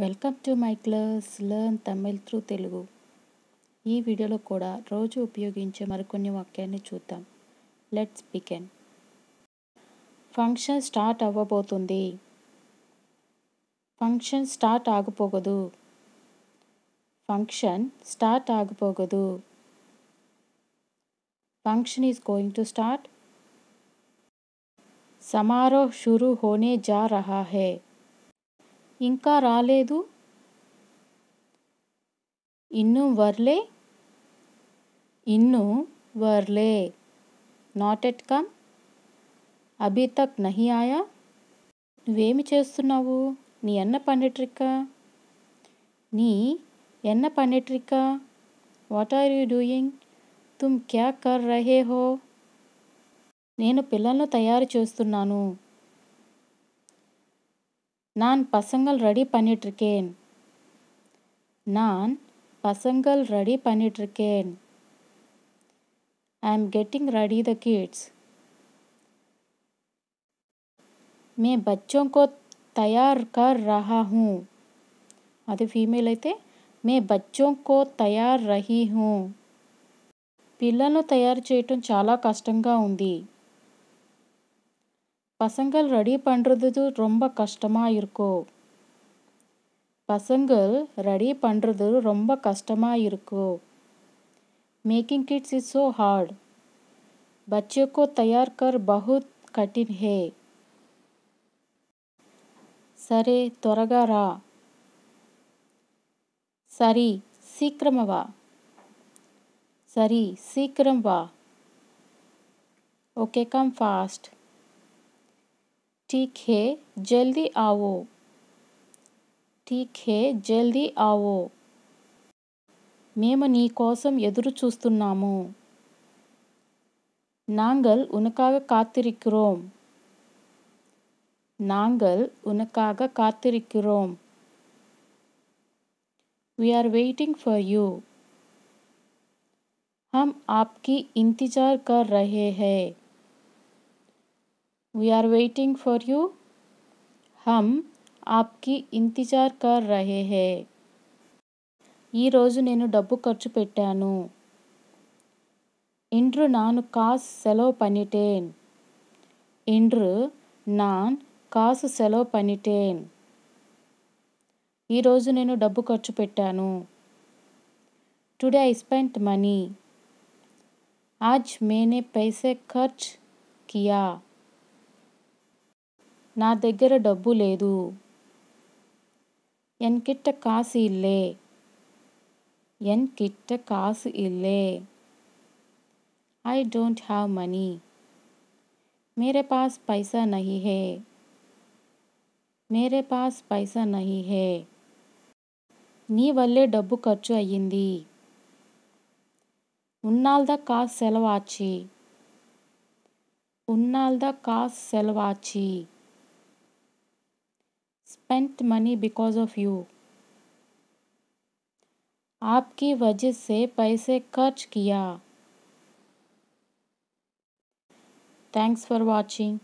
welcome to my class learn Tamil through Telugu ఈ వీడియోలో కూడా రోజు ఉపయోగించే మరికొన్ని వాక్యాన్ని చూద్దాం లెట్స్ బికెన్ ఫంక్షన్ స్టార్ట్ అవ్వబోతుంది ఫంక్షన్ స్టార్ట్ ఆగిపోగదు ఫంక్షన్ స్టార్ట్ ఆగిపోగదు function is going to start సమారోహ్ షురు హోనే జా రహా హే ఇంకా రాలేదు ఇన్ను వర్లే ఇన్ను వర్లే నాట్ ఎట్ కమ్ అభి తక్ నహి ఆయా నువ్వేమి చేస్తున్నావు నీ ఎన్న పండిట్రిక్క నీ ఎన్న పండిట్రిక్క వాట్ ఆర్ యూ డూయింగ్ తుమ్ క్యా కర్ రహే హో నేను పిల్లలను తయారు చేస్తున్నాను நான் பசங்கள் ரெடி பண்ணிட்டிருக்கேன் நான் பசங்கள் ரெடி பண்ணிட்டிருக்கேன் I am getting ready the kids మే బచ్చోం కో తయార్ కర్ రహా హూ అది ఫీమేల్ అయితే మే బచ్చోం కో తయార్ రహీ హూ పిల్లలను తయారు చేయటం చాలా కష్టంగా ఉంది பசங்கள் ரெடி பண்ணுறது ரொம்ப கஷ்டமாக இருக்கோ பசங்கள் ரெடி பண்ணுறது ரொம்ப கஷ்டமாக இருக்கோ making kids is so hard பச்சோக்கோ தயார் கர் பகுத் கட்டின் ஹே சரி துறகாரா சரி சீக்கிரம வா சரி சீக்கிரம் வா ஓகே கம் ஃபாஸ்ட் ठीक है जल्दी आओ ठीक है जल्दी आओ मेम नी कोसम एदुरुचूस्तुन्नामु नांगल उनकाग कात्तिरिक्रोम नांगल उनकाग कात्तिरिक्रोम we are waiting for you हम आपकी इंतजार कर रहे हैं we are waiting for you హమ్ ఆప్కి कर కర్ రహే హే ఈరోజు నేను డబ్బు ఖర్చు పెట్టాను ఇండ్రు నాను కాస్ సెలవు పనిటేన్ ఇండ్రు నాన్ కాసు సెలవు పనిటేన్ ఈరోజు నేను డబ్బు ఖర్చు పెట్టాను టుడే ఐ స్పెంట్ మనీ ఆజ్ మేనే పైసే ఖర్చ్ కియా నా దగ్గర డబ్బు లేదు ఎన్కిట కాసు ఇల్లే ఎన్కిట కాసు ఇల్లే ఐ డోంట్ హ్యావ్ మనీ मेरे पास पैसा नहीं है मेरे पास पैसा नहीं है నీ వల్లే డబ్బు ఖర్చు అయ్యింది ఉన్నాల్దా కాసు సెలవాచి ఉన్నాల్దా కాసు సెలవాచి spent money because of you आपकी वजह से पैसे खर्च किया थैंक्स फॉर वॉचिंग